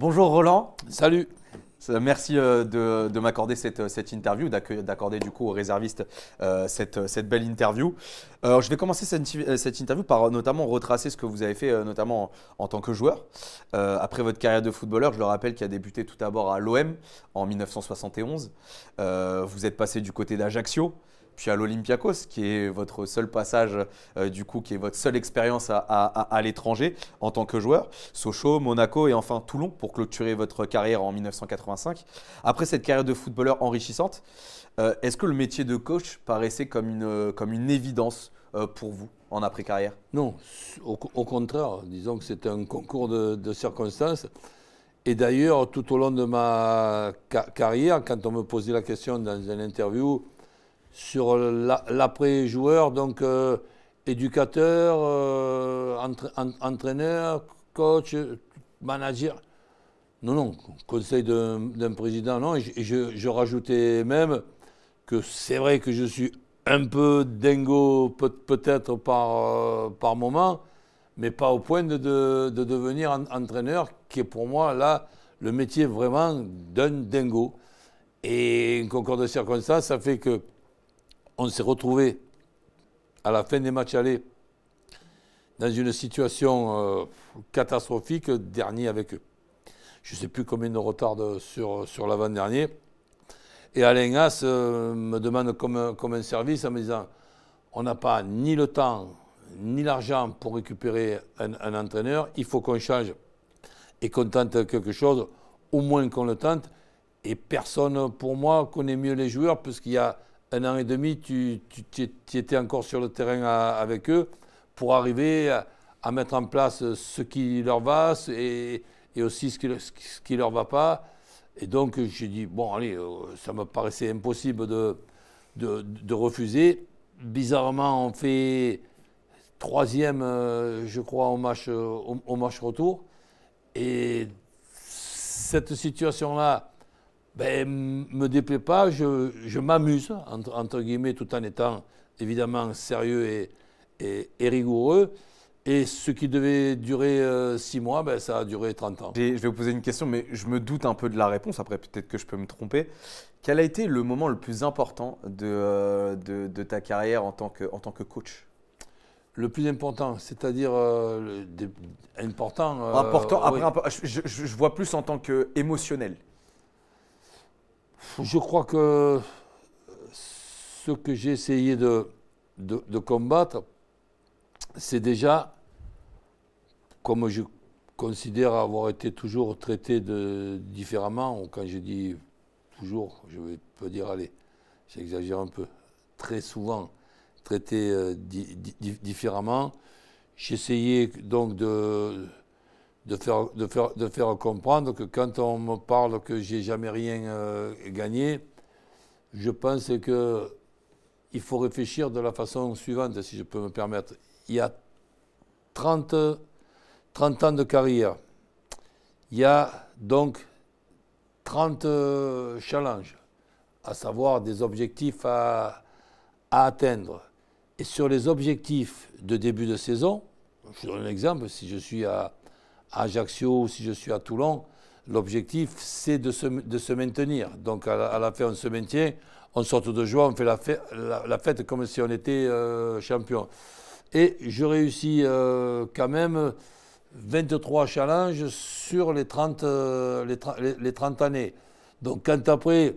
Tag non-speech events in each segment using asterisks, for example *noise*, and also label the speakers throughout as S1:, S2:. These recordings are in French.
S1: Bonjour Roland. Salut. Euh, merci euh, de, m'accorder cette, euh, interview, d'accorder du coup aux réservistes cette, belle interview. je vais commencer cette, interview par notamment retracer ce que vous avez fait notamment en, tant que joueur. après votre carrière de footballeur, je le rappelle, qui a débuté tout d'abord à l'OM en 1971. vous êtes passé du côté d'Ajaccio, puis à l'Olympiakos, qui est votre seul passage, euh, du coup, qui est votre seule expérience à, l'étranger en tant que joueur. Sochaux, Monaco et enfin Toulon pour clôturer votre carrière en 1985. Après cette carrière de footballeur enrichissante, euh, est-ce que le métier de coach paraissait comme une, euh, comme une évidence pour vous en après-carrière Non, au, contraire, disons que c'était un concours de, de circonstances.
S2: Et d'ailleurs, tout au long de ma carrière, quand on me posait la question dans une interview, sur l'après-joueur, donc euh, éducateur, euh, entraîneur, coach, manager. Non, non, conseil d'un président, non. Et je, rajoutais même que c'est vrai que je suis un peu dingo peut-être par, euh, par moment, mais pas au point de, devenir entraîneur, qui est pour moi là le métier vraiment d'un dingo. Et un concours de circonstances, ça fait que on s'est retrouvé à la fin des matchs aller dans une situation euh, catastrophique, dernier avec eux. Je ne sais plus combien de retard sur, l'avant-dernier. Et Alain euh, me demande comme, comme un service en me disant on n'a pas ni le temps ni l'argent pour récupérer un, un entraîneur, il faut qu'on change et qu'on tente quelque chose, au moins qu'on le tente. Et personne, pour moi, connaît mieux les joueurs, puisqu'il y a un an et demi, tu, étais encore sur le terrain avec eux pour arriver à, mettre en place ce qui leur va et, aussi ce qui, ne qui leur va pas. Et donc, j'ai dit, bon, allez, euh, ça me paraissait impossible de, de, refuser. Bizarrement, on fait troisième, euh, je crois, au match, euh, au match retour. Et cette situation-là, ben, me déplaît pas, je, je m'amuse, entre, guillemets, tout en étant évidemment sérieux et,
S1: rigoureux. Et ce qui devait durer euh, six mois, ben, ça a duré 30 ans. je vais vous poser une question, mais je me doute un peu de la réponse. Après, peut-être que je peux me tromper. Quel a été le moment le plus important de, euh, de, ta carrière en tant que, en tant que coach le plus important, c'est-à-dire euh, important. important. Après, je, je, vois plus en tant qu'émotionnel.
S2: Je crois que ce que j'ai essayé de, combattre, c'est déjà, comme je considère avoir été toujours traité différemment, ou quand je dis toujours, je vais peux dire, allez, j'exagère un peu, très souvent traité euh, différemment, j'ai essayé donc de de faire, de, faire, de faire comprendre que quand on me parle que j'ai jamais rien euh, gagné, je pense que il faut réfléchir de la façon suivante, si je peux me permettre. Il y a 30, 30 ans de carrière. Il y a donc 30 euh, challenges, à savoir des objectifs à, à atteindre. Et sur les objectifs de début de saison, je donne un exemple, si je suis à à Ajaccio, si je suis à Toulon, l'objectif, c'est de se, maintenir. Donc à la, fin, on se maintient, on sort de joie, on fait la fête, comme si on était euh, champion. Et je réussis euh, quand même 23 challenges sur les 30, euh, les, 30 années. Donc quand après,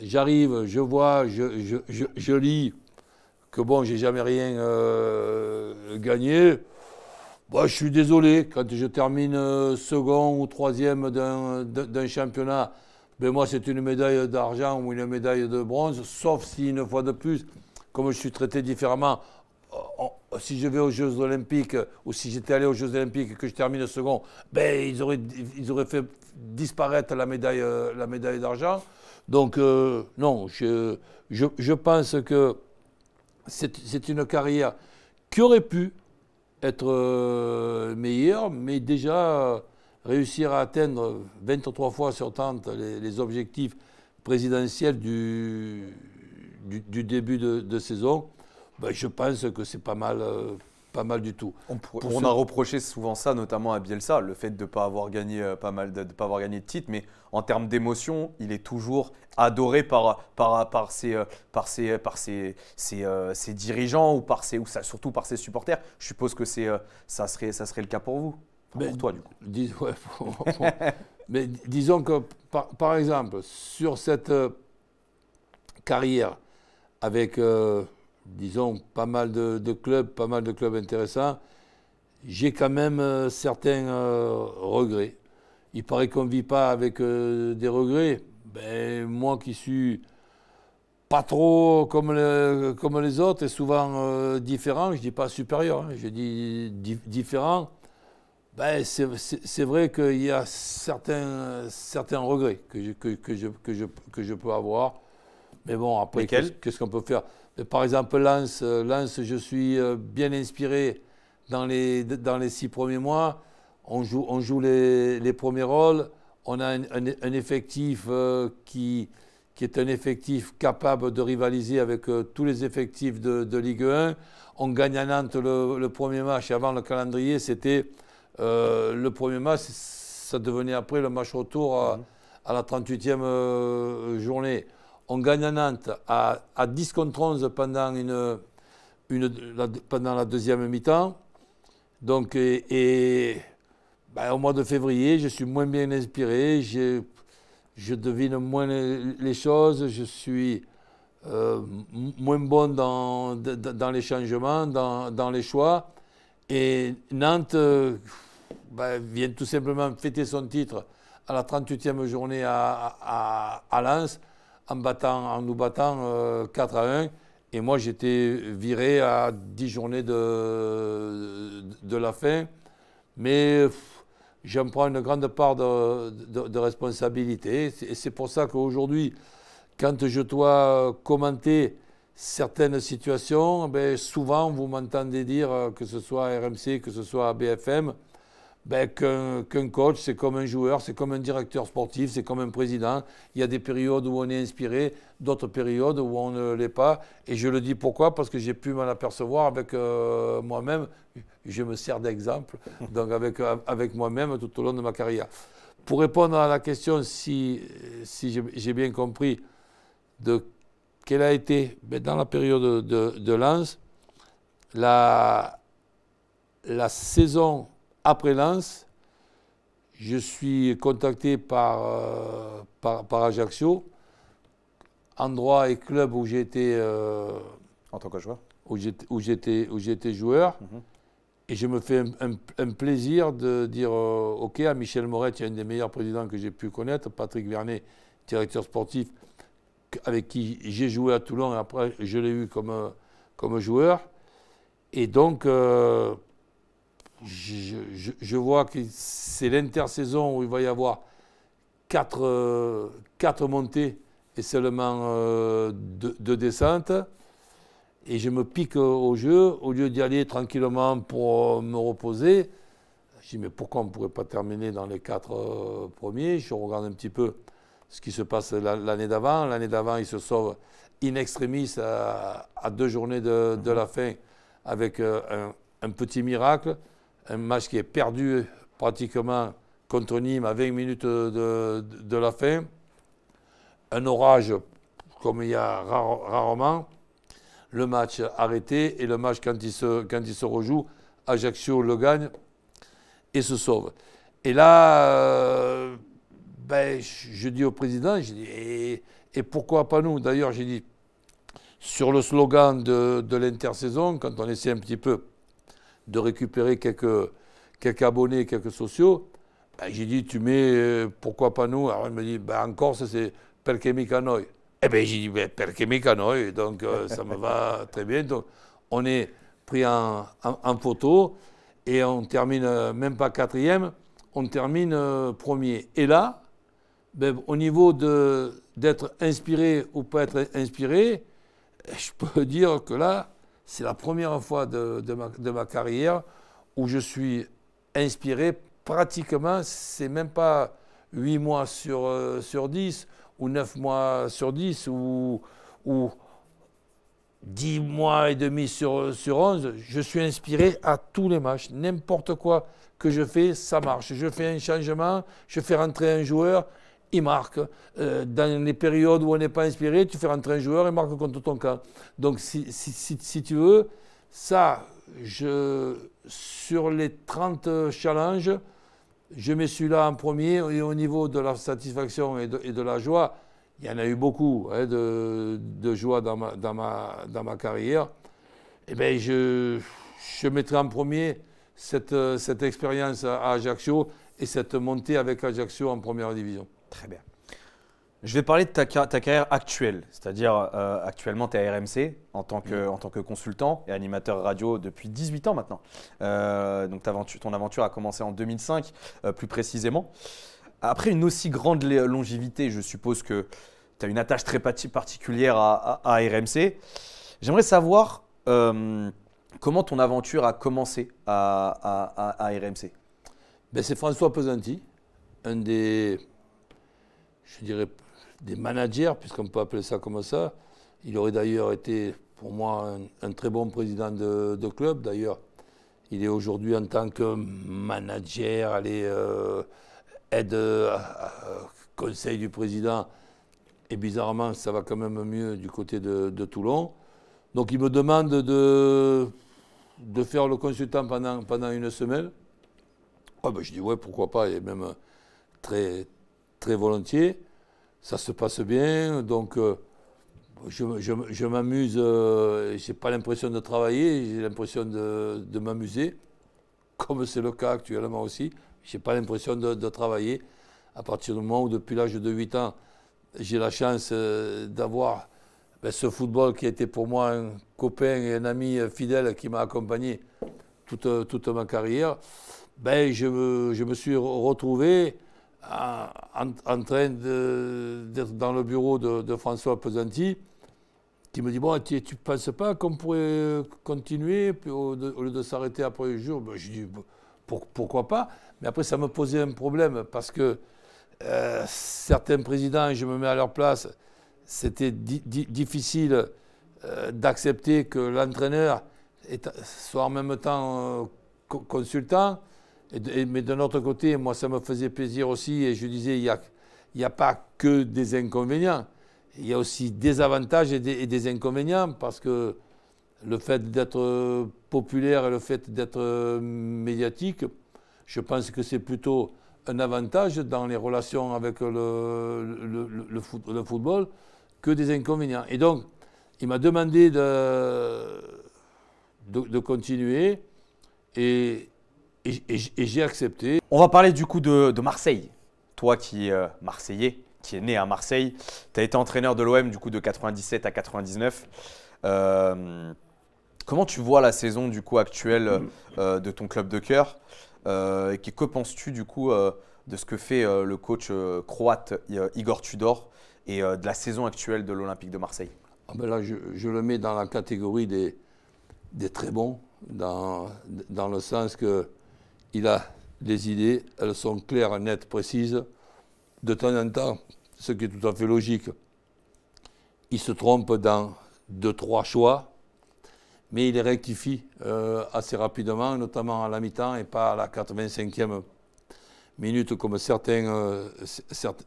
S2: j'arrive, je vois, je, je, lis que bon, j'ai jamais rien gagné, bah, je suis désolé, quand je termine euh, second ou troisième d'un championnat, ben moi c'est une médaille d'argent ou une médaille de bronze, sauf si une fois de plus, comme je suis traité différemment, euh, si je vais aux Jeux Olympiques euh, ou si j'étais allé aux Jeux Olympiques et que je termine second, ben ils auraient, ils auraient fait disparaître la médaille, la médaille d'argent. Donc non, je, je, je pense que c'est une carrière qui aurait pu, être euh, meilleur, mais déjà euh, réussir à atteindre 23 fois sur 30 les, objectifs présidentiels du, du, début de, saison, ben, je pense que c'est pas mal euh, pas mal
S1: du tout. On, on a reproché souvent ça, notamment à Bielsa, le fait de ne pas avoir gagné euh, de, de, pas avoir gagné de titres, mais en termes d'émotion, il est toujours adoré par, par, par, ses, euh, par, ses, euh, par ses, dirigeants ou, par ses, ou ça, surtout par ses supporters. Je suppose que c'est, ça, serait, ça serait le cas pour vous, pour toi du coup. *laughs*
S2: mais disons que, par exemple, sur cette carrière avec disons, pas mal de, clubs, pas mal de clubs intéressants, j'ai quand même euh, certains euh, regrets. Il paraît qu'on ne vit pas avec euh, des regrets. Ben, moi qui suis pas trop comme, comme les autres et souvent différent, je ne dis pas supérieur, hein. je dis différent, ben, c'est vrai qu'il y a certains, certains regrets que que je peux avoir. Mais bon, après, qu'est-ce qu'on peut faire par exemple, Lens, euh, je suis euh, bien inspiré dans les, six premiers mois. On joue, les, premiers rôles. On a un, effectif euh, qui, est un effectif capable de rivaliser avec tous les effectifs de, Ligue 1. On gagne à Nantes le, premier match avant le calendrier, c'était le premier match, ça devenait après le match retour à, mhm. la 38e journée on gagne à Nantes à, 10 contre 11 pendant, la, pendant la deuxième mi-temps. et, ben, au mois de février, je suis moins bien inspiré, je devine moins les, choses, je suis euh, moins bon dans, les changements, dans, les choix. Et Nantes ben, vient tout simplement fêter son titre à la 38e journée à Lens en, battant, en nous battant 4 euh, à 1. Et moi, j'étais viré à 10 journées de, la fin. Mais j'en prends une grande part de, de responsabilité. Et c'est pour ça qu'aujourd'hui, quand je dois commenter certaines situations, ben, souvent vous m'entendez dire, euh, que ce soit RMC, que ce soit à BFM, ben, qu'un coach, c'est comme un joueur, c'est comme un directeur sportif, c'est comme un président. Il y a des périodes où on est inspiré, d'autres périodes où on ne l'est pas. Et je le dis pourquoi Parce que j'ai pu m'en apercevoir avec euh, moi-même. Je me sers d'exemple, *laughs* donc avec, moi-même tout au long de ma carrière. Pour répondre à la question, si, si j'ai bien compris, de quelle a été, ben, dans la période de, de Lens, la, la saison après Lens, je suis contacté euh, par, par, Ajaccio, endroit et club où j'étais. été, euh, en tant que joueur Où j'étais joueur. Mhm. Et je me fais un, plaisir de dire euh, OK à Michel Moret, un des meilleurs présidents que j'ai pu connaître, Patrick Vernet, directeur sportif, avec qui j'ai joué à Toulon et après je l'ai eu comme, comme joueur. Et donc je, vois que c'est l'intersaison où il va y avoir quatre, euh, montées et seulement euh, deux, descentes. Et je me pique au jeu, au lieu d'y aller tranquillement pour euh, me reposer. Je dis, mais pourquoi on ne pourrait pas terminer dans les quatre premiers Je regarde un petit peu ce qui se passe l'année d'avant. L'année d'avant, ils se sauve in extremis à, deux journées de, la mhm. fin avec un petit miracle un match qui est perdu pratiquement contre Nîmes à 20 minutes de, la fin. Un orage comme il y a rarement. Le match arrêté et le match quand il se, rejoue, Ajaccio le gagne et se sauve. Et là, euh, ben, je dis au président, je et, pourquoi pas nous D'ailleurs, j'ai dit, sur le slogan de, de l'intersaison, quand on essaie un petit peu de récupérer quelques, quelques abonnés, quelques sociaux. Ben, j'ai dit, tu mets, euh, pourquoi pas nous Alors il me dit, en Corse, c'est Perché Eh bien, j'ai dit, ben, donc euh, *laughs* ça me va très bien. Donc, on est pris en, en, photo et on termine euh, même pas quatrième, on termine premier. Et là, ben, au niveau de, d'être inspiré ou pas être inspiré, je peux *laughs* dire que là, c'est la première fois de, ma, carrière où je suis inspiré pratiquement, c'est même pas 8 mois sur, 10 euh, ou 9 mois sur 10 ou, 10 mois et demi sur, sur 11, je suis inspiré à tous les matchs. N'importe quoi que je fais, ça marche. Je fais un changement, je fais rentrer un joueur, il marque. Euh, dans les périodes où on n'est pas inspiré, tu fais rentrer un joueur, il marque contre ton camp. Donc si, tu veux, ça, je, sur les 30 challenges, je me suis là en premier et au niveau de la satisfaction et de, la joie, il y en a eu beaucoup hein, de, joie dans ma, dans ma, carrière. Eh bien, je, je mettrai en premier cette, cette expérience à Ajaccio et cette montée avec Ajaccio en première
S1: division. Très bien. Je vais parler de ta, carrière actuelle, c'est-à-dire euh, actuellement tu es à RMC mm. en tant, que, consultant et animateur radio depuis 18 ans maintenant. Euh, donc ton aventure a commencé en 2005 euh, plus précisément. Après une aussi grande longévité, je suppose que tu as une attache très particulière à, RMC. J'aimerais savoir comment ton aventure a commencé à, RMC. Ben, c'est François Pesanti, un des
S2: je dirais, des managers, puisqu'on peut appeler ça comme ça. Il aurait d'ailleurs été, pour moi, un, très bon président de, club. D'ailleurs, il est aujourd'hui en tant que manager, allez, euh, aide, euh, conseil du président. Et bizarrement, ça va quand même mieux du côté de, Toulon. Donc il me demande de, de faire le consultant pendant, pendant une semaine. Ah, ben, je dis ouais, pourquoi pas. Il est même très, très volontiers. Ça se passe bien, donc euh, je, je, je m'amuse, euh, je n'ai pas l'impression de travailler, j'ai l'impression de, de m'amuser, comme c'est le cas actuellement aussi. Je n'ai pas l'impression de, de, travailler. À partir du moment où, depuis l'âge de 8 ans, j'ai la chance euh, d'avoir ben, ce football qui a été pour moi un copain et un ami euh, fidèle qui m'a accompagné toute, toute ma carrière, ben, je, me, je me suis retrouvé en, train d'être dans le bureau de, François Pesanti, qui me dit Bon, tu ne penses pas qu'on pourrait euh, continuer au, lieu de s'arrêter après le jour ben, Je dis Pourquoi pas Mais après, ça me posait un problème parce que euh, certains présidents, je me mets à leur place, c'était difficile euh, d'accepter que l'entraîneur soit en même temps consultant mais d'un autre côté, moi, ça me faisait plaisir aussi, et je disais, il n'y a, a pas que des inconvénients, il y a aussi des avantages et des, inconvénients, parce que le fait d'être populaire et le fait d'être euh, médiatique, je pense que c'est plutôt un avantage dans les relations avec le, le, football que des inconvénients. Et donc, il m'a demandé de, de, de, continuer
S1: et et, j'ai accepté. On va parler du coup de, Marseille. Toi qui es euh, marseillais, qui est né à Marseille, tu as été entraîneur de l'OM du coup de 97 à 99. Euh, comment tu vois la saison du coup actuelle euh, de ton club de cœur et que, penses-tu du coup de ce que fait le coach croate Igor Tudor et de la saison actuelle de l'Olympique de Marseille ah ben Là, je, le mets dans la catégorie des, des très bons, dans, dans le
S2: sens que il a des idées, elles sont claires, nettes, précises. De temps en temps, ce qui est tout à fait logique, il se trompe dans deux, trois choix, mais il les rectifie euh, assez rapidement, notamment à la mi-temps et pas à la 85e minute comme certains, euh,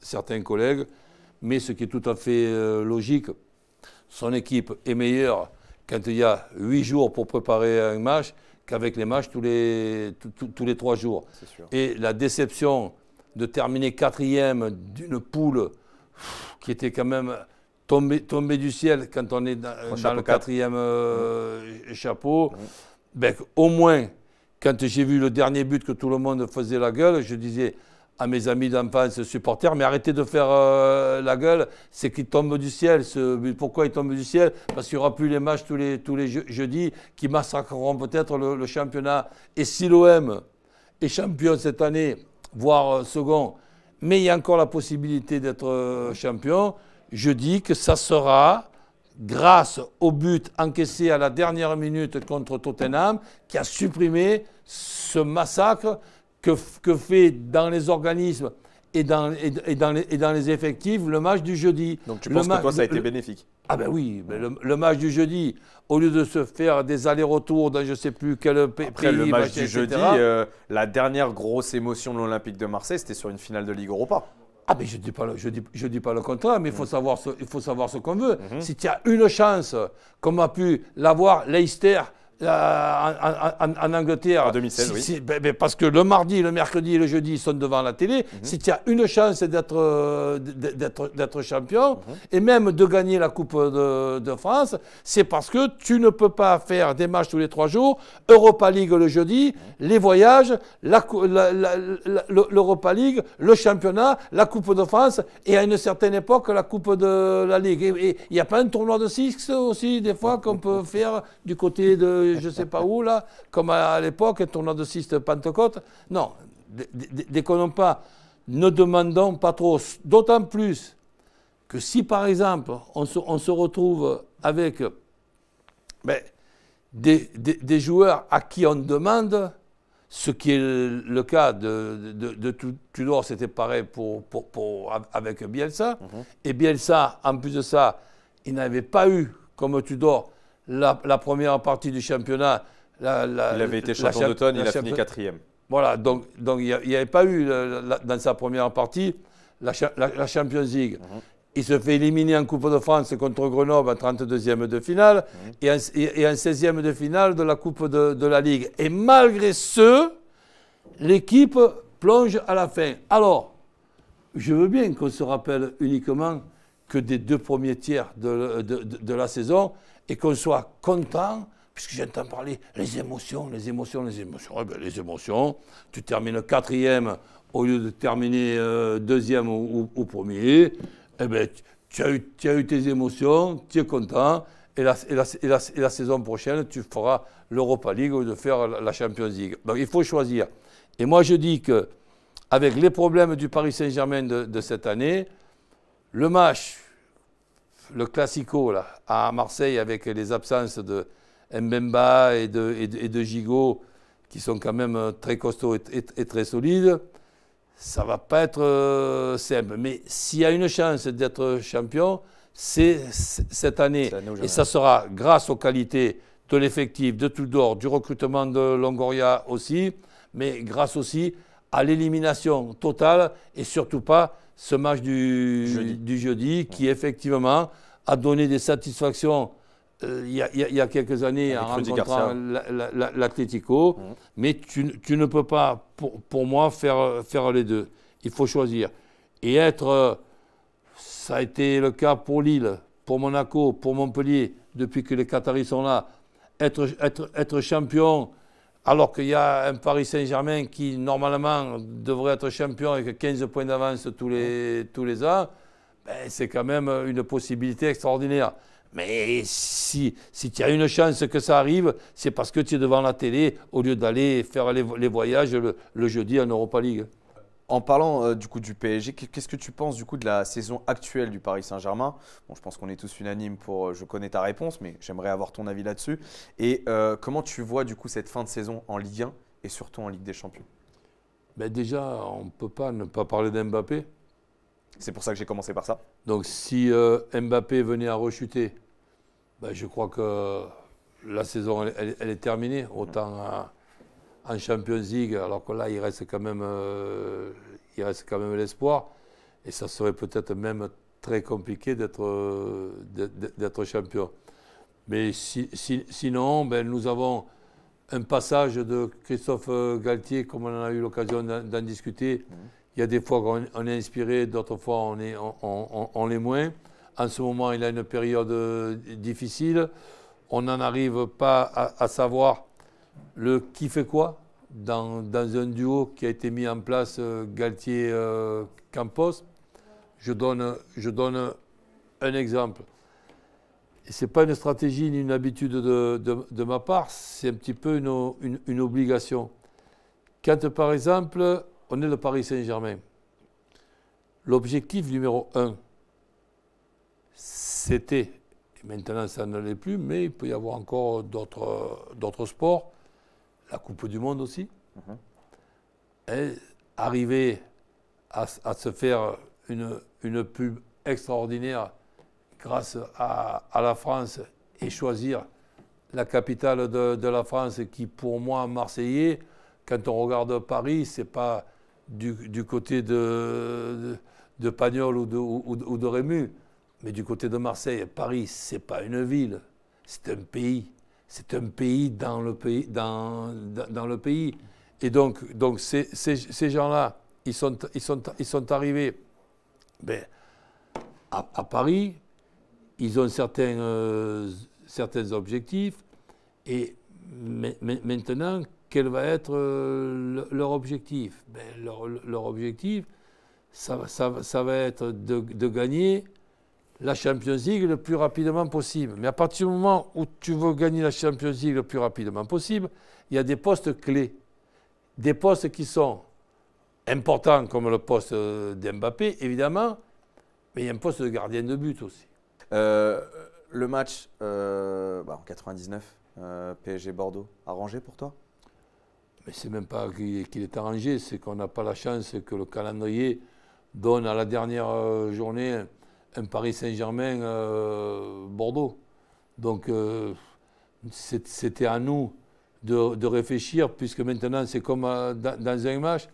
S2: certains collègues. Mais ce qui est tout à fait euh, logique, son équipe est meilleure quand il y a huit jours pour préparer un match qu'avec les matchs tous les, tous les trois jours. Et la déception de terminer quatrième d'une poule qui était quand même tombée, du ciel quand on est dans, le quatrième euh, mmh. chapeau, mmh. Ben, au moins, quand j'ai vu le dernier but que tout le monde faisait la gueule, je disais, à mes amis d'enfance supporters, mais arrêtez de faire euh, la gueule, c'est qu'il tombe du ciel. Ce, pourquoi il tombe du ciel Parce qu'il n'y aura plus les matchs tous les, tous les jeudis qui massacreront peut-être le, championnat. Et si l'OM est champion cette année, voire euh, second, mais il y a encore la possibilité d'être euh, champion, je dis que ça sera grâce au but encaissé à la dernière minute contre Tottenham qui a supprimé ce massacre que, que fait dans les organismes et dans, et, dans les, et dans, les, effectifs le match du jeudi. Donc tu penses que toi, ça a été bénéfique Ah ben oui, le, match du jeudi, au lieu de se faire des allers-retours dans je ne sais plus quel Après, le match du jeudi, euh,
S1: la dernière grosse émotion de l'Olympique de Marseille, c'était sur une finale de Ligue Europa. Ah ben je ne dis, pas le, je dis, je dis pas le contraire, mais il faut mm. savoir ce, il faut savoir ce qu'on veut. Mm-hmm. Si tu as
S2: une chance, comme a pu l'avoir Leicester euh, en, Angleterre. En
S1: 2016, oui.
S2: Ben, ben, parce que le mardi, le mercredi et le jeudi, ils sont devant la télé. Mhm. Si tu as une chance d'être, euh, d'être, champion mhm. et même de gagner la Coupe de, France, c'est parce que tu ne peux pas faire des matchs tous les trois jours, Europa League le jeudi, mhm. les voyages, l'Europa League, le championnat, la Coupe de France et à une certaine époque la Coupe de la Ligue. Et il n'y a pas un tournoi de six aussi, des fois, qu'on peut faire du côté de euh, je ne sais pas où, là, comme à, l'époque, un tournoi de 6 de Pentecôte. Non, pas. Ne demandons pas trop. D'autant plus que si, par exemple, on se, retrouve avec ben, des, joueurs à qui on demande, ce qui est le cas de, Tudor, c'était pareil pour, avec Bielsa. Mhm. Et Bielsa, en plus de ça, il n'avait pas eu, comme Tudor, la, première partie du championnat. il avait été champion d'automne, il a fini quatrième. Voilà, donc, donc il n'y avait pas eu euh, dans sa première partie la, Champions League. Mhm. Il se fait éliminer en Coupe de France contre Grenoble en 32e de finale mhm. et, en, 16e de finale de la Coupe de, la Ligue. Et malgré ce, l'équipe plonge à la fin. Alors, je veux bien qu'on se rappelle uniquement que des deux premiers tiers de, de la saison et qu'on soit content, puisque j'entends parler les émotions, les émotions, les émotions. Eh ben, les émotions, tu termines quatrième au lieu de terminer euh, deuxième ou, premier, eh bien, tu as, eu, tu as tes émotions, tu es content, et la, la, saison prochaine, tu feras l'Europa League ou de faire la Champions League. Donc il faut choisir. Et moi, je dis que avec les problèmes du Paris Saint-Germain de, de, cette année, le match le classico là, à Marseille avec les absences de Mbemba et de, et de, Gigot, qui sont quand même euh, très costauds et, très solides, ça ne va pas être euh, simple. Mais s'il y a une chance d'être champion, c'est cette année. Et ça sera grâce aux qualités de l'effectif, de Tudor, du recrutement de Longoria aussi, mais grâce aussi à l'élimination totale et surtout pas ce match du jeudi, du jeudi qui effectivement a donné des satisfactions euh, il y, y, a quelques années en rencontrant l'Atlético, mmh. mais tu, tu, ne peux pas, pour, pour, moi, faire, faire les deux. Il faut choisir. Et être, euh, ça a été le cas pour Lille, pour Monaco, pour Montpellier, depuis que les Qataris sont là, être, être, être champion alors qu'il y a un Paris Saint-Germain qui, normalement, devrait être champion avec 15 points d'avance tous les, ans, ben, c'est quand même une possibilité extraordinaire. Mais si, tu as une chance que ça arrive, c'est parce que tu es devant la télé au lieu d'aller faire
S1: les, voyages le jeudi en Europa League. En parlant euh, du coup du PSG, qu'est-ce que tu penses du coup de la saison actuelle du Paris Saint-Germain Bon, je pense qu'on est tous unanimes pour. Euh, je connais ta réponse, mais j'aimerais avoir ton avis là-dessus. Et euh, comment tu vois du coup cette fin de saison en Ligue 1 et surtout en Ligue des Champions ben, déjà, on ne peut pas ne pas parler d'Mbappé. C'est pour ça que j'ai commencé par ça.
S2: Donc si Mbappé venait à rechuter, ben, je crois que la saison elle, est terminée. Autant en Champions League, alors que là, il reste quand même, euh, il reste quand même l'espoir. Et ça serait peut-être même très compliqué d'être, euh, d'être champion. Mais sinon, ben, nous avons un passage de Christophe Galtier, comme on a eu l'occasion d'en discuter. Il y a des fois qu'on est inspiré, d'autres fois on l'est en moins. En ce moment, il a une période difficile. On n'en arrive pas à, à savoir le qui fait quoi dans, un duo qui a été mis en place euh, Galtier-Campos. Euh, je, donne, je donne un exemple. Ce n'est pas une stratégie ni une habitude de, ma part, c'est un petit peu une, obligation. Quand, par exemple, on est le Paris Saint-Germain, l'objectif numéro un, c'était, maintenant ça ne l'est plus, mais il peut y avoir encore d'autres sports, la Coupe du Monde aussi, mhm. arriver à, se faire une, une pub extraordinaire grâce à, la France et choisir la capitale de, la France qui, pour moi, Marseillais, quand on regarde Paris, c'est pas du, côté de, de, Pagnol ou de, ou, Rému, mais du côté de Marseille. Paris, c'est pas une ville, c'est un pays c'est un pays dans le pays. Dans, le pays. Et donc, donc ces, ces, gens-là, ils sont, ils, sont, ils sont arrivés ben, à, Paris, ils ont certains, euh, objectifs, et maintenant, quel va être euh, leur objectif ben, leur, objectif, ça, ça, ça, va être de, de gagner la Champions League le plus rapidement possible. Mais à partir du moment où tu veux gagner la Champions League le plus rapidement possible, il y a des postes clés. Des postes qui sont importants, comme le poste d'Mbappé,
S1: évidemment, mais il y a un poste de gardien de but aussi. Euh, le match euh, bah, en 99, euh, PSG Bordeaux, arrangé pour toi Mais
S2: c'est même pas qu'il est arrangé, c'est qu'on n'a pas la chance que le calendrier donne à la dernière journée hein un Paris Saint-Germain-Bordeaux. Euh, Donc euh, c'était à nous de, réfléchir, puisque maintenant c'est comme euh, dans, un match.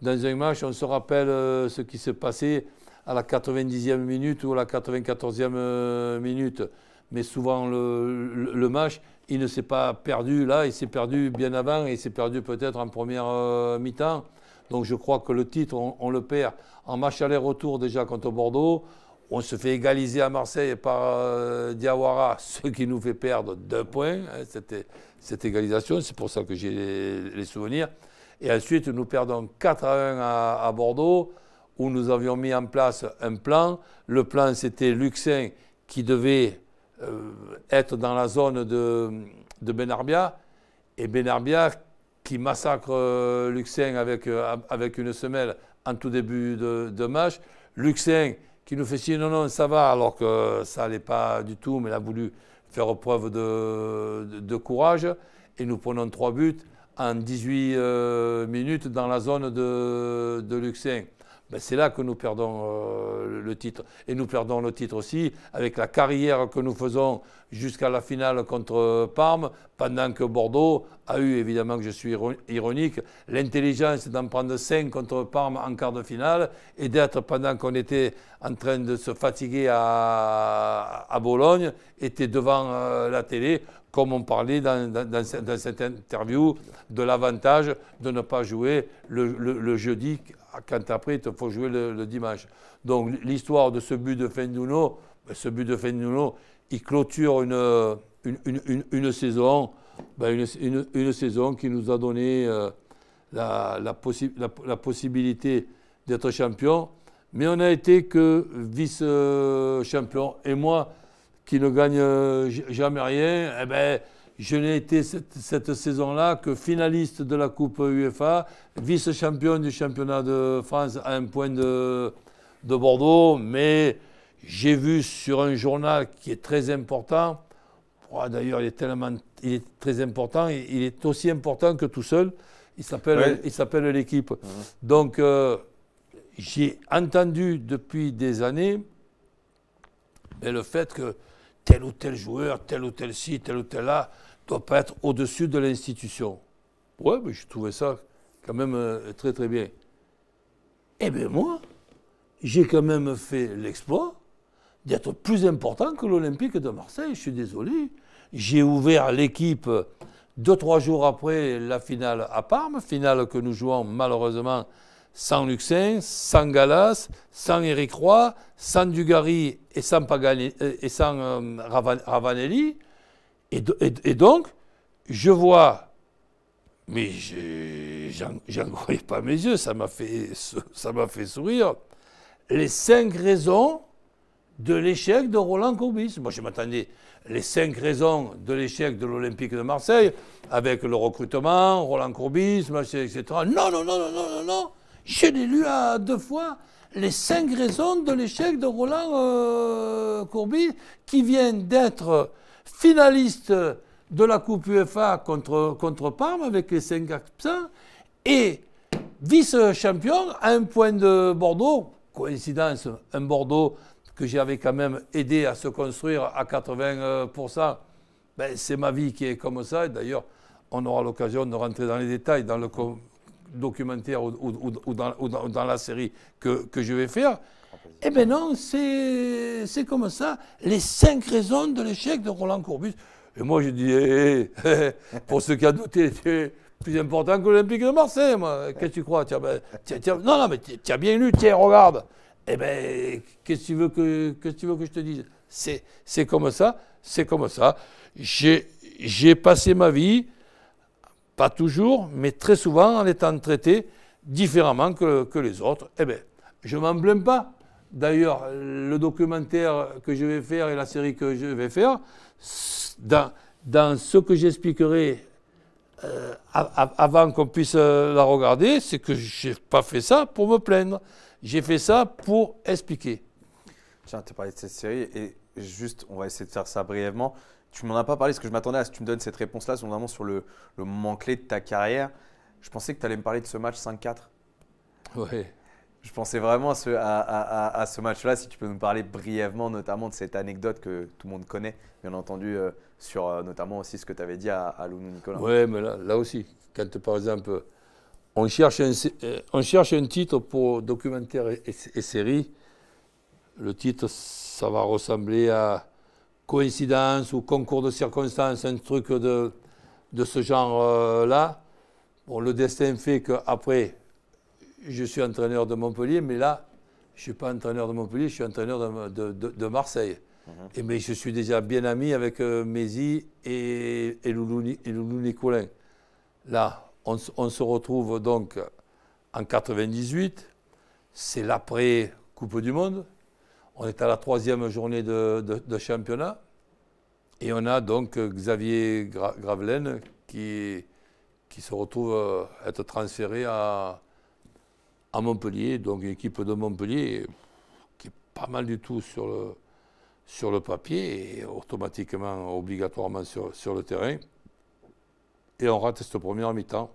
S2: Dans un match, on se rappelle ce qui s'est passé à la 90e minute ou à la 94e minute. Mais souvent, le, match, il ne s'est pas perdu là, il s'est perdu bien avant il s'est perdu peut-être en première mi-temps. Donc je crois que le titre, on, on le perd en match aller-retour déjà contre Bordeaux. On se fait égaliser à Marseille par euh, Diawara, *laughs* ce qui nous fait perdre deux points, hein, cette, égalisation, c'est pour ça que j'ai les, souvenirs. Et ensuite, nous perdons 4 à 1 à, Bordeaux, où nous avions mis en place un plan. Le plan, c'était Luxin qui devait euh, être dans la zone de, Benarbia, et Benarbia qui massacre euh, avec, euh, avec une semelle en tout début de, de match. Luxin qui nous fait signe non, non, ça va, alors que ça n'allait pas du tout, mais il a voulu faire preuve de, courage. Et nous prenons trois buts en 18 euh, minutes dans la zone de, de ben, c'est là que nous perdons euh, le titre. Et nous perdons le titre aussi avec la carrière que nous faisons jusqu'à la finale contre euh, Parme, pendant que Bordeaux a eu, évidemment que je suis ironique, l'intelligence d'en prendre 5 contre Parme en quart de finale et d'être, pendant qu'on était en train de se fatiguer à, à Bologne, était devant euh, la télé comme on parlait dans, cette interview, de l'avantage de ne pas jouer le, le, jeudi quand après il faut jouer le, dimanche. Donc l'histoire de ce but de Fenduno, ben, ce but de Fenduno, il clôture une, une, saison, ben, une, saison qui nous a donné euh, la, la, possibilité d'être champion, mais on n'a été que vice-champion. Et moi, qui ne gagne euh, jamais rien, eh ben, je n'ai été cette, saison-là que finaliste de la Coupe UEFA, vice-champion du championnat de France à un point de, Bordeaux, mais j'ai vu sur un journal qui est très important, d'ailleurs il est tellement il est très important, il, est aussi important que tout seul, il s'appelle l'équipe. Mhm. Donc euh, j'ai entendu depuis des années le fait que tel ou tel joueur, tel ou tel ci, tel ou tel là, doit pas être au-dessus de l'institution. Ouais, mais je trouvais ça quand même euh, très très bien. Eh bien moi, j'ai quand même fait l'exploit d'être plus important que l'Olympique de Marseille. Je suis désolé. J'ai ouvert l'équipe deux, trois jours après la finale à Parme, finale que nous jouons malheureusement sans Luxin, sans Galas, sans Éric Roy, sans Dugarry et sans, Pagani, euh, et euh, Ravanelli. Et, donc, je vois, mais j'en croyais pas mes yeux, ça m'a fait, fait sourire, les cinq raisons de l'échec de Roland Courbis. Moi, je m'attendais les cinq raisons de l'échec de l'Olympique de Marseille, avec le recrutement, Roland Courbis, etc. non, non, non, non, non, non. Je l'ai lu à euh, deux fois les cinq raisons de l'échec de Roland euh, Courby, qui vient d'être finaliste de la Coupe UEFA contre, contre Parme avec les cinq absents et vice-champion à un point de Bordeaux. Coïncidence, un Bordeaux que j'avais quand même aidé à se construire à 80%. Ben, c'est ma vie qui est comme ça. d'ailleurs, on aura l'occasion de rentrer dans les détails dans le, documentaire ou, dans, la série que, que je vais faire. Eh bien non, c'est comme ça, les cinq raisons de l'échec de Roland Courbus. Et moi, je dis, eh, eh, eh, pour ceux qui ont douté, c'est plus important que l'Olympique de Marseille, moi. Qu'est-ce que tu crois ben, Non, non, mais tu as bien lu, tiens, regarde. Eh bien, qu'est-ce tu veux que, que, tu veux que je te dise C'est comme ça, c'est comme ça. J'ai passé ma vie pas toujours, mais très souvent en étant traité différemment que, les autres. Eh bien, je ne m'en blâme pas. D'ailleurs, le documentaire que je vais faire et la série que je vais faire, dans, ce que j'expliquerai euh, avant qu'on puisse euh, la regarder, c'est que je n'ai pas fait ça pour me plaindre. J'ai fait ça pour
S1: expliquer. Tiens, tu parlais de cette série et juste, on va essayer de faire ça brièvement. Tu m'en as pas parlé, parce que je m'attendais à ce que tu me donnes cette réponse-là, notamment sur le, le moment clé de ta carrière. Je pensais que tu allais me parler de ce match 5-4. Ouais. Je pensais vraiment à ce, match-là, si tu peux nous parler brièvement, notamment de cette anecdote que tout le monde connaît, bien entendu, euh, sur euh, notamment aussi ce que tu avais dit à, Lounou Nicolas. Oui, mais là, aussi, quand par exemple,
S2: on cherche un, euh, on cherche un titre pour documentaire et série, le titre, ça va ressembler à coïncidence ou concours de circonstances, un truc de, ce genre-là. Bon, le destin fait qu'après, je suis entraîneur de Montpellier, mais là, je ne suis pas entraîneur de Montpellier, je suis entraîneur de, Marseille. Mhm. et, mais je suis déjà bien ami avec euh, et, et, Loulou, et Nicolin. Là, on, on, se retrouve donc en 98, c'est l'après Coupe du Monde. On est à la troisième journée de, championnat. Et on a donc euh, Xavier Gravelaine qui, qui se retrouve euh, être transféré à, à Montpellier, donc une équipe de Montpellier qui est pas mal du tout sur le, sur le papier et automatiquement, obligatoirement sur, le terrain. Et on rate cette première mi-temps,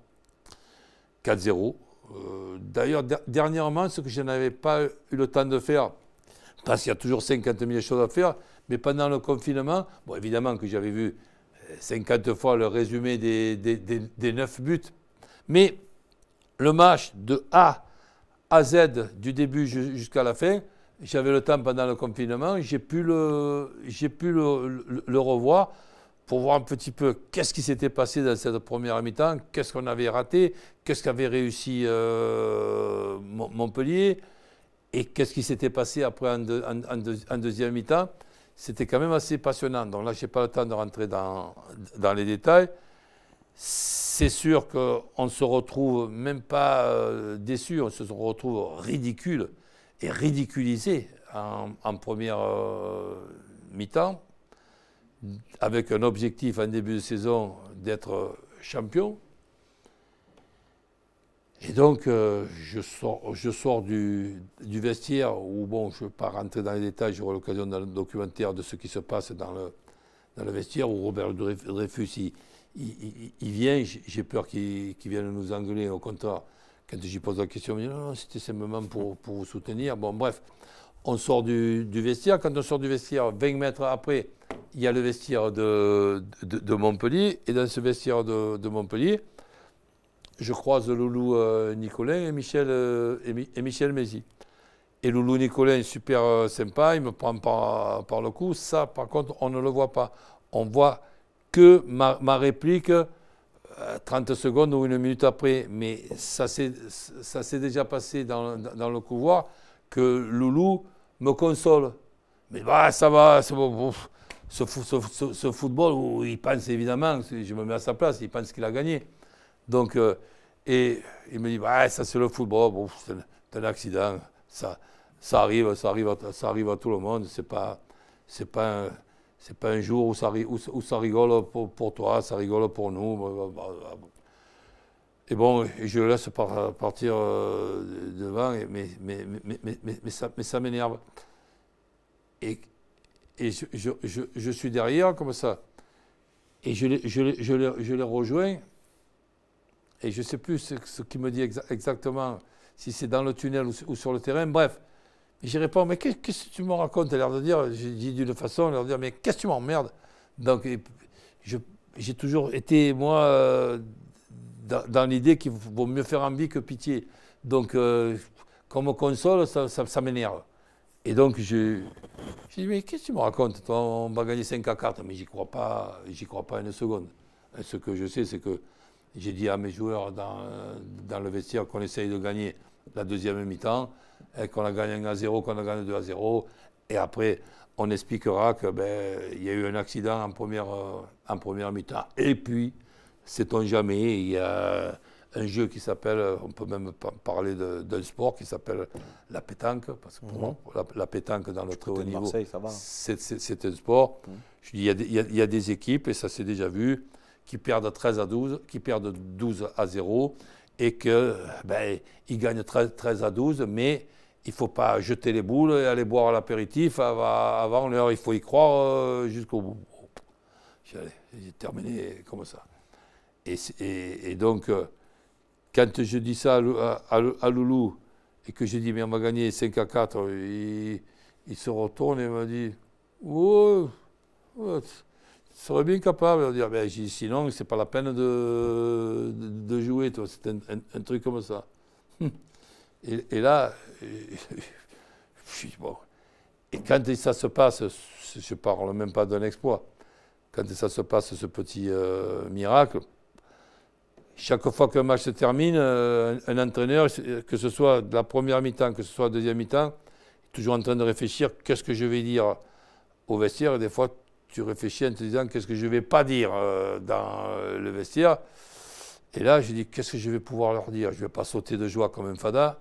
S2: 4-0. Euh, d'ailleurs, dernièrement, ce que je n'avais pas eu le temps de faire, parce qu'il y a toujours 50 000 choses à faire, mais pendant le confinement, bon, évidemment que j'avais vu 50 euh, fois le résumé des, des, 9 buts, mais le match de A à Z du début jusqu'à la fin, j'avais le temps pendant le confinement, j'ai pu, le, revoir pour voir un petit peu qu'est-ce qui s'était passé dans cette première mi-temps, qu'est-ce qu'on avait raté, qu'est-ce qu'avait réussi euh, Montpellier, et qu'est-ce qui s'était passé après en, deuxième mi-temps C'était quand même assez passionnant. Donc là, je n'ai pas le temps de rentrer dans, les détails. C'est sûr qu'on ne se retrouve même pas euh, déçu, on se retrouve ridicule et ridiculisé en, première euh, mi-temps, avec un objectif en début de saison d'être champion. Et donc, euh, je sors, du, vestiaire où, bon, je ne vais pas rentrer dans les détails, j'aurai l'occasion dans le documentaire de ce qui se passe dans le, vestiaire où Robert Dreyfus, il, vient, j'ai peur qu'il vienne nous engueuler, au contraire. Quand j'y pose la question, il me dit non, non, c'était simplement pour, pour vous soutenir. Bon, bref, on sort du, vestiaire. Quand on sort du vestiaire, 20 mètres après, il y a le vestiaire de, Montpellier. Et dans ce vestiaire de Montpellier, je croise Loulou euh, Nicolin et Michel, euh, et, Michel Et Loulou Nicolin est super euh, sympa, il me prend par, le cou. Ça, par contre, on ne le voit pas. On voit que ma, réplique 30 secondes ou une minute après. Mais ça s'est déjà passé dans, le couloir que Loulou me console. Mais bah, ça va, Ce, football, où il pense évidemment, je me mets à sa place, il pense qu'il a gagné. Donc, euh, et il me dit, bah, ça c'est le football, bon, c'est un, accident, ça, ça arrive, ça arrive, à, ça arrive à tout le monde, c'est pas, c'est pas, c'est pas un jour où ça, où ça rigole pour, toi, ça rigole pour nous. Bah, bah, et bon, je le laisse partir euh, devant, mais, mais, mais, mais ça, ça m'énerve. Et, et je, je, je, suis derrière comme ça. Et je les, je les, les rejoins et je ne sais plus ce, qu'il me dit exactement, si c'est dans le tunnel ou, sur le terrain, bref. J'y réponds, mais qu'est-ce que tu me racontes l'air de dire, j'ai dit d'une façon, l'air de dire, mais qu'est-ce que tu m'emmerdes Donc, j'ai toujours été, moi, euh, dans, l'idée qu'il vaut mieux faire envie que pitié. Donc, quand euh, on me console, ça, m'énerve. Et donc, je, je dis, mais qu'est-ce que tu me racontes Toi, on va gagner 5 à 4, mais j'y crois pas, j'y crois pas une seconde. ce que je sais, c'est que j'ai dit à mes joueurs dans, dans le vestiaire qu'on essaye de gagner la deuxième mi-temps, qu'on a gagné 1 à 0, qu'on a gagné 2 à 0. Et après, on expliquera qu'il ben, y a eu un accident en première, euh, en première mi-temps. Et puis, sait-on jamais, il y a un jeu qui s'appelle, on peut même parler d'un sport qui s'appelle la pétanque, parce que mhm. la, pétanque dans le très haut niveau, c'est un sport. Mhm. Je dis, il y, a, il y, a des équipes, et ça s'est déjà vu, qui perdent 13 à 12, qui perdent 12 à 0 et qu'ils ben, gagnent 13, à 12, mais il ne faut pas jeter les boules et aller boire l'apéritif avant l'heure. Il faut y croire euh, jusqu'au bout. J'ai terminé comme ça. Et, donc, euh, quand je dis ça à, Loulou et que je dis, mais on va gagner 5 à 4, il, se retourne et me dit, oh, serait bien capable de dire, ben, sinon, c'est pas la peine de, de, jouer, c'est un, truc comme ça. *laughs* Et, et là, *laughs* et, bon. et quand ça se passe, je ne parle même pas d'un exploit, quand ça se passe, ce petit euh, miracle, chaque fois qu'un match se termine, euh, un entraîneur, que ce soit de la première mi-temps, que ce soit la deuxième mi-temps, est toujours en train de réfléchir, qu'est-ce que je vais dire au vestiaire, et des fois, tu réfléchis en te disant qu'est-ce que je ne vais pas dire euh, dans euh, le vestiaire. Et là, je dis qu'est-ce que je vais pouvoir leur dire Je ne vais pas sauter de joie comme un fada.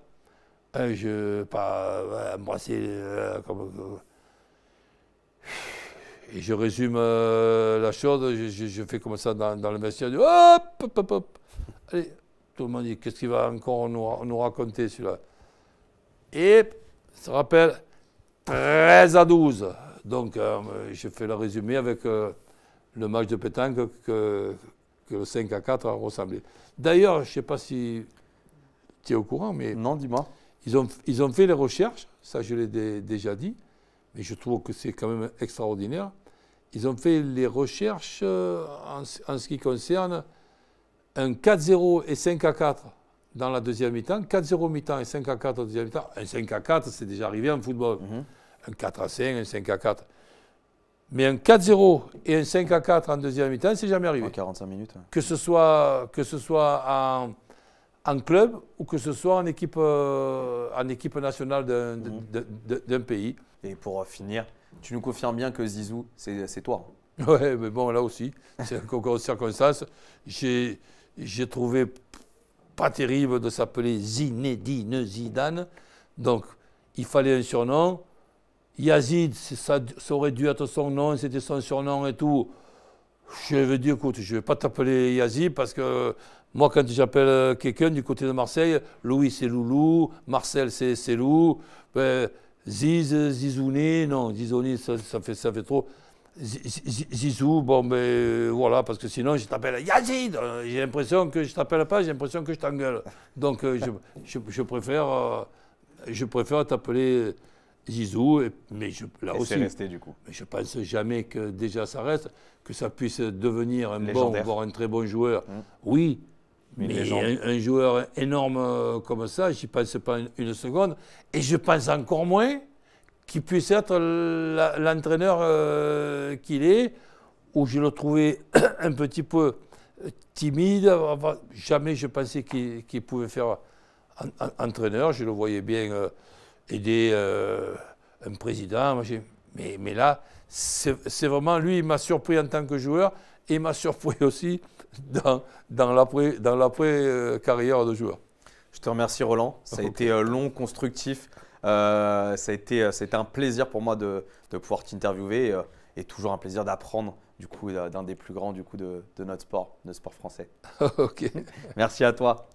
S2: Hein, je ne vais pas euh, embrasser comme. Et je résume la chose, je, fais comme ça dans, le vestiaire. hop, Allez, tout le monde dit qu'est-ce qu'il va encore nous, nous raconter celui-là Et, ça rappelle, 13 à 12. Donc, euh, je fais le résumé avec euh, le match de pétanque que, le 5 à 4 a ressemblé. D'ailleurs, je ne sais pas si tu es au courant, mais. Non, dis-moi. Ils ont, fait les recherches, ça je l'ai déjà dit, mais je trouve que c'est quand même extraordinaire. Ils ont fait les recherches euh, en, ce qui concerne un 4-0 et 5 à 4 dans la deuxième mi-temps, 4-0 mi-temps et 5 à 4 en deuxième mi-temps. Un 5 à 4, c'est déjà arrivé en football. Mhm un 4 à 5, un 5 à 4. Mais un 4-0 et un 5 à 4 en deuxième mi-temps, c'est jamais arrivé. En 45 minutes. Que ce soit, que ce soit en, club ou que ce soit en équipe, euh, en équipe nationale d'un mhm. pays. Et pour euh, finir, tu nous confirmes bien que Zizou, c'est toi. Oui, mais bon, là aussi, c'est un concours J'ai trouvé pas terrible de s'appeler Zinedine Zidane. Donc, il fallait un surnom. Yazid, ça, aurait dû être son nom, c'était son surnom et tout. Je lui dire, écoute, je ne vais pas t'appeler Yazid parce que moi, quand j'appelle quelqu'un du côté de Marseille, Louis c'est Loulou, Marcel c'est Lou, ben, Ziz, non, Zizouni, ça, fait, ça fait trop. Zizou, bon, ben voilà, parce que sinon je t'appelle Yazid. J'ai l'impression que je t'appelle pas, j'ai l'impression que je t'engueule. Donc euh, je préfère, euh, je préfère t'appeler. Zizou, mais je, là aussi. du coup. Mais je pense jamais que déjà ça reste, que ça puisse devenir un bon, voire un très bon joueur. Mmh. Oui, mais, un, joueur énorme euh, comme ça, je n'y pense pas une, seconde. Et je pense encore moins qu'il puisse être l'entraîneur euh, qu'il est, où je le trouvais *clears throat* un petit peu euh, timide. Jamais je pensais qu'il pouvait faire entraîneur. Je le voyais bien aider euh, un président. Mais, là, c'est vraiment lui, il m'a surpris en tant que joueur et m'a surpris *laughs* aussi dans, dans l'après-carrière euh, de joueur.
S1: Je te remercie Roland, ça a été euh, long, constructif, euh, ça, a été, un plaisir pour moi de, pouvoir t'interviewer et, toujours un plaisir d'apprendre du coup d'un des plus grands du coup de, de notre sport, de sport français. *laughs* ok. Merci à toi.